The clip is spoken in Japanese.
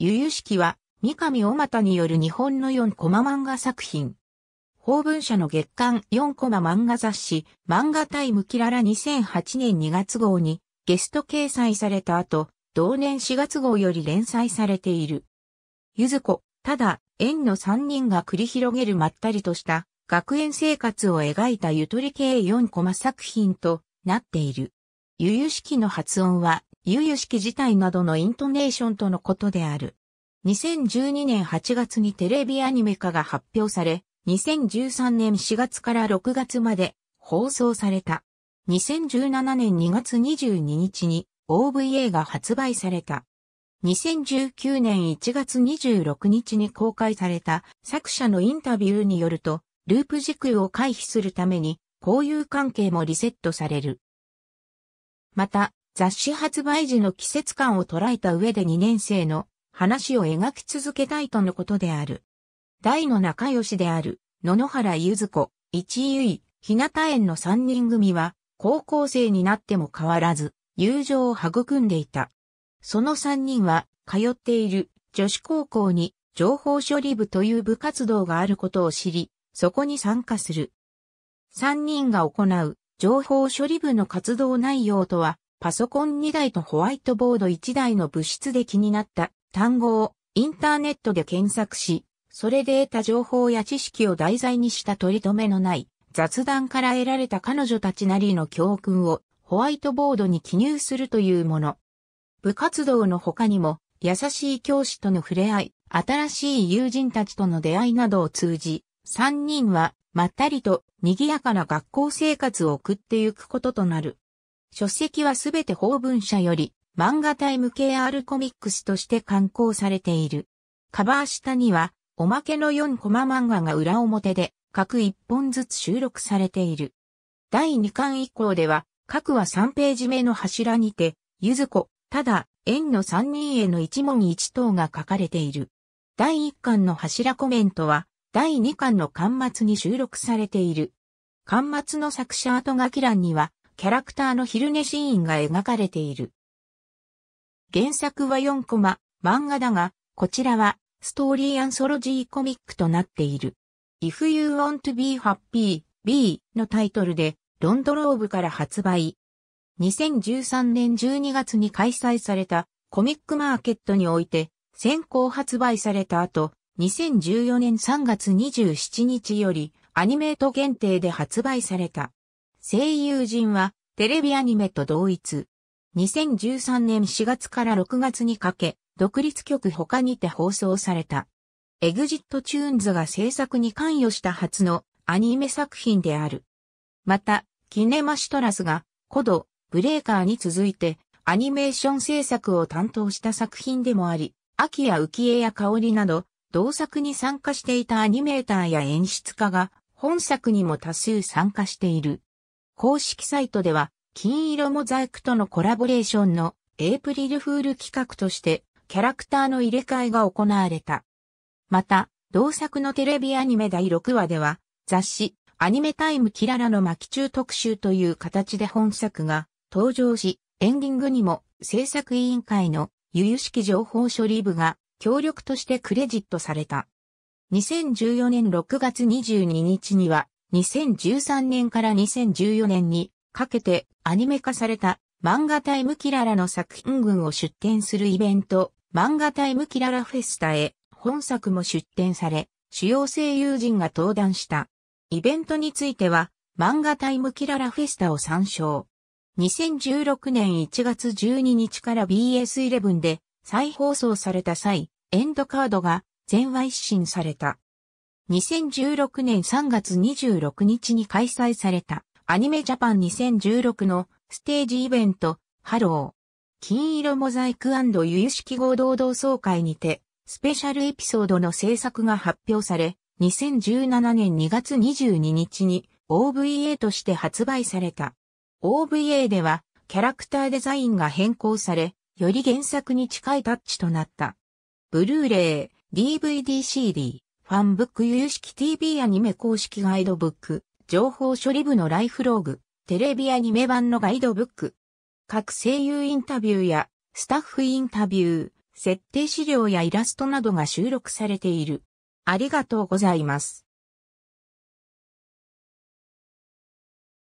ゆゆしきは、三上ま又による日本の4コマ漫画作品。法文社の月刊4コマ漫画雑誌、漫画タイムキララ2008年2月号にゲスト掲載された後、同年4月号より連載されている。ゆず子、ただ、縁の3人が繰り広げるまったりとした学園生活を描いたゆとり系4コマ作品となっている。ゆゆしきの発音は有ゆしき自体などのイントネーションとのことである。2012年8月にテレビアニメ化が発表され、2013年4月から6月まで放送された。2017年2月22日に OVA が発売された。2019年1月26日に公開された作者のインタビューによると、ループ時空を回避するために交友関係もリセットされる。また、雑誌発売時の季節感を捉えた上で2年生の話を描き続けたいとのことである。大の仲良しである、野々原ゆず子、一位、日向園の3人組は、高校生になっても変わらず、友情を育んでいた。その3人は、通っている女子高校に情報処理部という部活動があることを知り、そこに参加する。3人が行う情報処理部の活動内容とはパソコン2台とホワイトボード1台の物質で気になった単語をインターネットで検索し、それで得た情報や知識を題材にした取り留めのない雑談から得られた彼女たちなりの教訓をホワイトボードに記入するというもの。部活動の他にも優しい教師との触れ合い、新しい友人たちとの出会いなどを通じ、3人はまったりと賑やかな学校生活を送ってゆくこととなる。書籍はすべて法文社より、漫画タイム KR コミックスとして刊行されている。カバー下には、おまけの4コマ漫画が裏表で、各1本ずつ収録されている。第2巻以降では、各は3ページ目の柱にて、ゆず子、ただ、縁の3人への一問一答が書かれている。第1巻の柱コメントは、第2巻の巻末に収録されている。巻末の作者後書き欄には、キャラクターの昼寝シーンが描かれている。原作は4コマ、漫画だが、こちらはストーリーアンソロジーコミックとなっている。If You Want to Be Happy B のタイトルでロンドローブから発売。2013年12月に開催されたコミックマーケットにおいて先行発売された後、2014年3月27日よりアニメート限定で発売された。声優陣はテレビアニメと同一。2013年4月から6月にかけ、独立局他にて放送された。エグジットチューンズが制作に関与した初のアニメ作品である。また、キネマシトラスが、コド、ブレーカーに続いて、アニメーション制作を担当した作品でもあり、秋や浮江や香りなど、同作に参加していたアニメーターや演出家が、本作にも多数参加している。公式サイトでは、金色モザイクとのコラボレーションのエイプリルフール企画としてキャラクターの入れ替えが行われた。また、同作のテレビアニメ第6話では、雑誌、アニメタイムキララの巻中特集という形で本作が登場し、エンディングにも制作委員会の有識しき情報処理部が協力としてクレジットされた。2014年6月22日には2013年から2014年にかけてアニメ化された漫画タイムキララの作品群を出展するイベント漫画タイムキララフェスタへ本作も出展され主要声優陣が登壇した。イベントについては漫画タイムキララフェスタを参照。2016年1月12日から BS11 で再放送された際、エンドカードが全話一新された。2016年3月26日に開催されたアニメジャパン2016のステージイベントハロー金色モザイク油々式合同同窓会にてスペシャルエピソードの制作が発表され2017年2月22日に OVA として発売された。OVA ではキャラクターデザインが変更され、より原作に近いタッチとなった。ブルーレイ、DVD CD、ファンブック有識 TV アニメ公式ガイドブック、情報処理部のライフログ、テレビアニメ版のガイドブック。各声優インタビューやスタッフインタビュー、設定資料やイラストなどが収録されている。ありがとうございます。